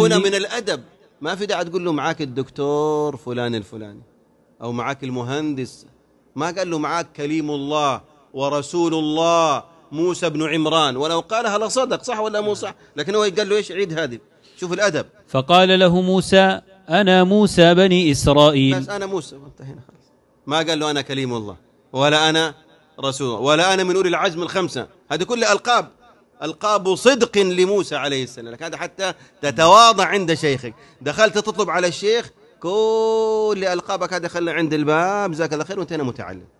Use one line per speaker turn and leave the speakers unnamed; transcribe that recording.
هنا من الأدب ما في داعي تقول له معاك الدكتور فلان الفلاني أو معاك المهندس ما قال له معاك كليم الله ورسول الله موسى بن عمران ولو قالها لصدق صح ولا مو صح لكن هو قال له ايش عيد هذه شوف الأدب
فقال له موسى أنا موسى بني إسرائيل بس
أنا موسى انتهينا خلاص ما قال له أنا كليم الله ولا أنا رسول ولا أنا من أولي العزم الخمسة هذه كل ألقاب القاب صدق لموسى عليه السلام لك هذا حتى تتواضع عند شيخك دخلت تطلب على الشيخ كل القابك هذا خلى عند الباب جزاك الله خير وانت هنا متعلم